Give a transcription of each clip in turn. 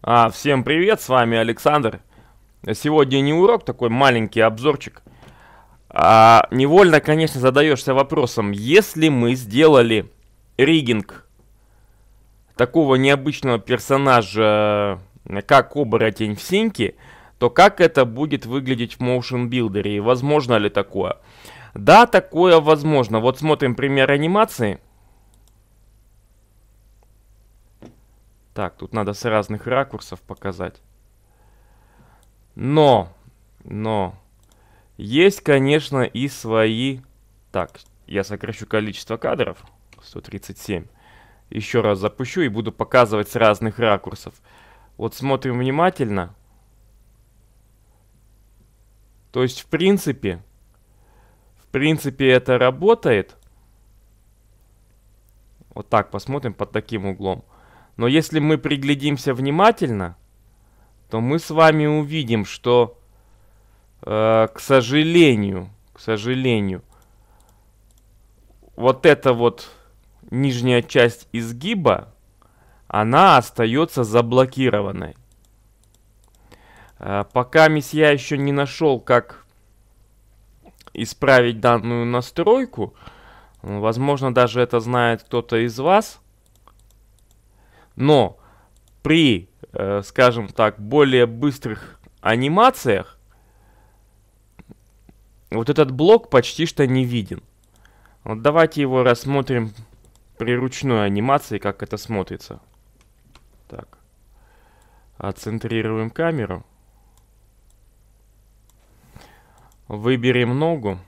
А, всем привет, с вами Александр. Сегодня не урок, такой маленький обзорчик. А, невольно, конечно, задаешься вопросом, если мы сделали ригинг такого необычного персонажа, э, как оборотень в синке, то как это будет выглядеть в Motion Builder и возможно ли такое? Да, такое возможно. Вот смотрим пример анимации – Так, тут надо с разных ракурсов показать. Но, но, есть, конечно, и свои... Так, я сокращу количество кадров. 137. Еще раз запущу и буду показывать с разных ракурсов. Вот смотрим внимательно. То есть, в принципе... В принципе, это работает. Вот так посмотрим под таким углом. Но если мы приглядимся внимательно, то мы с вами увидим, что, э, к сожалению, к сожалению, вот эта вот нижняя часть изгиба, она остается заблокированной. Э, пока я еще не нашел, как исправить данную настройку, возможно, даже это знает кто-то из вас – но при, э, скажем так, более быстрых анимациях вот этот блок почти что не виден. Вот давайте его рассмотрим при ручной анимации, как это смотрится. Так. Отцентрируем камеру. Выберем ногу.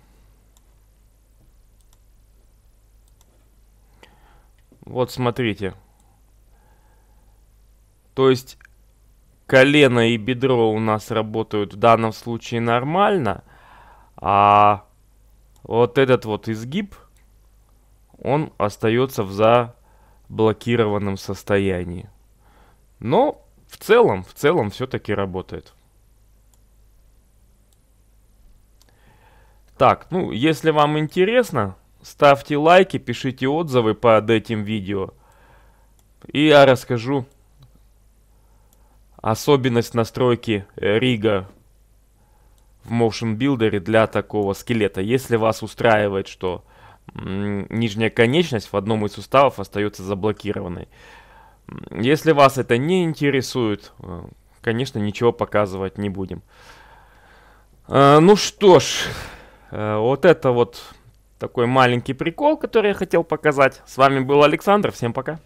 Вот смотрите. Смотрите. То есть колено и бедро у нас работают в данном случае нормально, а вот этот вот изгиб, он остается в заблокированном состоянии. Но в целом, в целом все-таки работает. Так, ну, если вам интересно, ставьте лайки, пишите отзывы под этим видео. И я расскажу особенность настройки э, рига в Motion Builder для такого скелета. Если вас устраивает, что нижняя конечность в одном из суставов остается заблокированной. Если вас это не интересует, э, конечно, ничего показывать не будем. А, ну что ж, э, вот это вот такой маленький прикол, который я хотел показать. С вами был Александр, всем пока.